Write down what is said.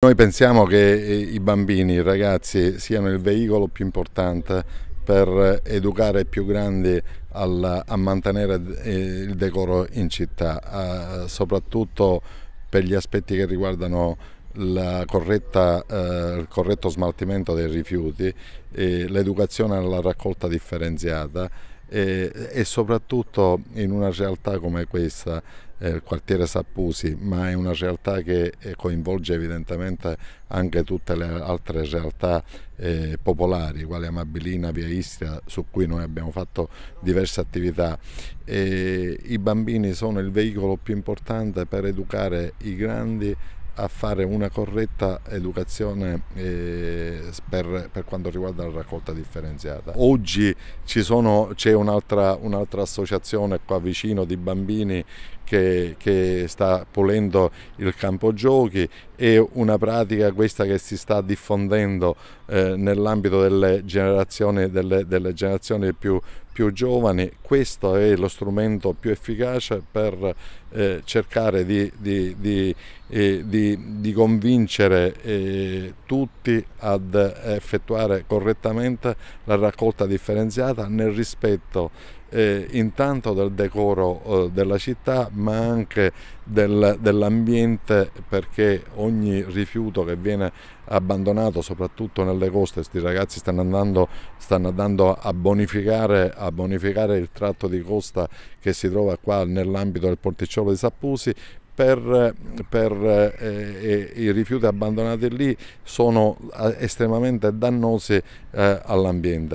Noi pensiamo che eh, i bambini, i ragazzi siano il veicolo più importante per educare i più grandi al, a mantenere eh, il decoro in città, soprattutto per gli aspetti che riguardano corretta, eh, il corretto smaltimento dei rifiuti, l'educazione alla raccolta differenziata eh, e soprattutto in una realtà come questa eh, il quartiere Sappusi, ma è una realtà che eh, coinvolge evidentemente anche tutte le altre realtà eh, popolari, quali Amabilina, Via Istria, su cui noi abbiamo fatto diverse attività. E I bambini sono il veicolo più importante per educare i grandi a fare una corretta educazione eh, per, per, quanto riguarda la raccolta differenziata. Oggi c'è un'altra, un associazione qua vicino di bambini che, che, sta pulendo il campo giochi è una pratica questa che si sta diffondendo eh, nell'ambito delle generazioni, delle, delle generazioni più, più giovani questo è lo strumento più efficace per eh, cercare di, di, di, eh, di convincere eh, tutti ad effettuare correttamente la raccolta differenziata nel rispetto eh, intanto del decoro eh, della città ma anche del, dell'ambiente perché ogni rifiuto che viene abbandonato soprattutto nelle coste, questi ragazzi stanno andando, stanno andando a, bonificare, a, bonificare, il tratto di costa che si trova qua nell'ambito del porticciolo di Sappusi per, per eh, i rifiuti abbandonati lì sono eh, estremamente dannosi eh, all'ambiente.